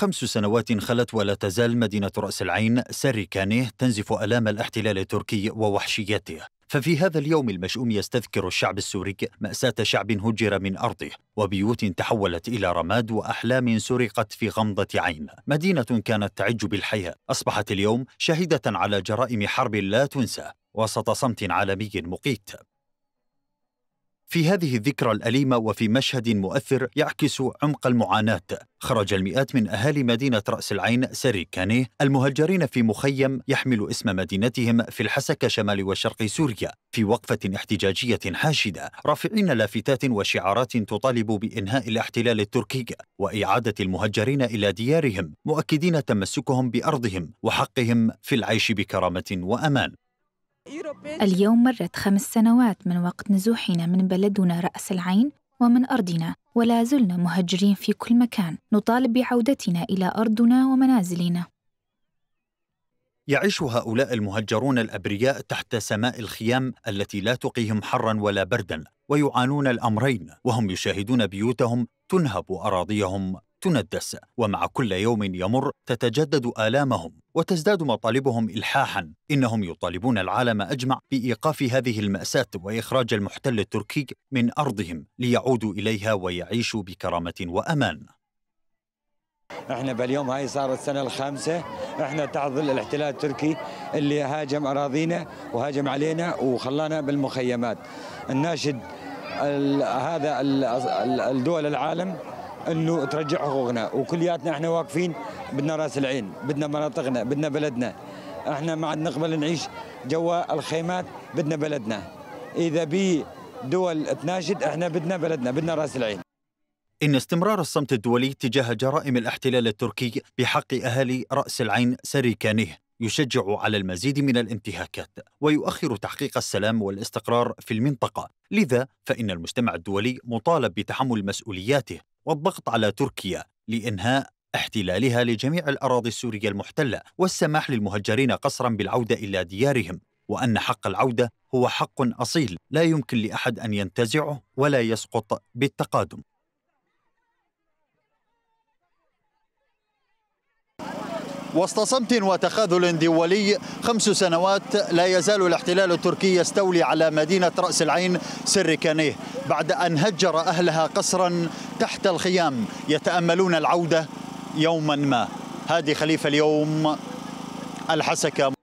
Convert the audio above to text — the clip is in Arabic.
خمس سنوات خلت ولا تزال مدينة رأس العين سري كانيه تنزف ألام الاحتلال التركي ووحشيته ففي هذا اليوم المشؤوم يستذكر الشعب السوري مأساة شعب هجر من أرضه وبيوت تحولت إلى رماد وأحلام سرقت في غمضة عين مدينة كانت تعج بالحياة أصبحت اليوم شاهدة على جرائم حرب لا تنسى وسط صمت عالمي مقيت في هذه الذكرى الأليمة وفي مشهد مؤثر يعكس عمق المعاناة خرج المئات من أهالي مدينة رأس العين سريكاني المهجرين في مخيم يحمل اسم مدينتهم في الحسكة شمال وشرق سوريا في وقفة احتجاجية حاشدة رافعين لافتات وشعارات تطالب بإنهاء الاحتلال التركي وإعادة المهجرين إلى ديارهم مؤكدين تمسكهم بأرضهم وحقهم في العيش بكرامة وأمان اليوم مرت خمس سنوات من وقت نزوحنا من بلدنا رأس العين ومن أرضنا ولا زلنا مهجرين في كل مكان نطالب بعودتنا إلى أرضنا ومنازلنا يعيش هؤلاء المهجرون الابرياء تحت سماء الخيام التي لا تقيهم حرا ولا بردا ويعانون الامرين وهم يشاهدون بيوتهم تنهب اراضيهم تندس ومع كل يوم يمر تتجدد آلامهم وتزداد مطالبهم إلحاحا إنهم يطالبون العالم أجمع بإيقاف هذه المأساة وإخراج المحتل التركي من أرضهم ليعودوا إليها ويعيشوا بكرامة وأمان احنا باليوم هاي صارت السنه الخامسه احنا تحت ظل الاحتلال التركي اللي هاجم اراضينا وهاجم علينا وخلانا بالمخيمات الناشد هذا الدول العالم انه ترجع حقوقنا وكلياتنا احنا واقفين بدنا راس العين بدنا مناطقنا بدنا بلدنا احنا ما عاد نقبل نعيش جوا الخيمات بدنا بلدنا اذا بي دول تناشد احنا بدنا بلدنا بدنا راس العين إن استمرار الصمت الدولي تجاه جرائم الاحتلال التركي بحق أهالي رأس العين سريكانه يشجع على المزيد من الانتهاكات ويؤخر تحقيق السلام والاستقرار في المنطقة لذا فإن المجتمع الدولي مطالب بتحمل مسؤولياته والضغط على تركيا لإنهاء احتلالها لجميع الأراضي السورية المحتلة والسماح للمهجرين قصرا بالعودة إلى ديارهم وأن حق العودة هو حق أصيل لا يمكن لأحد أن ينتزعه ولا يسقط بالتقادم وسط صمت وتخاذل دولي خمس سنوات لا يزال الاحتلال التركي يستولي على مدينة رأس العين سركانيه بعد أن هجر أهلها قصرا تحت الخيام يتأملون العودة يوما ما هادي خليفة اليوم الحسكة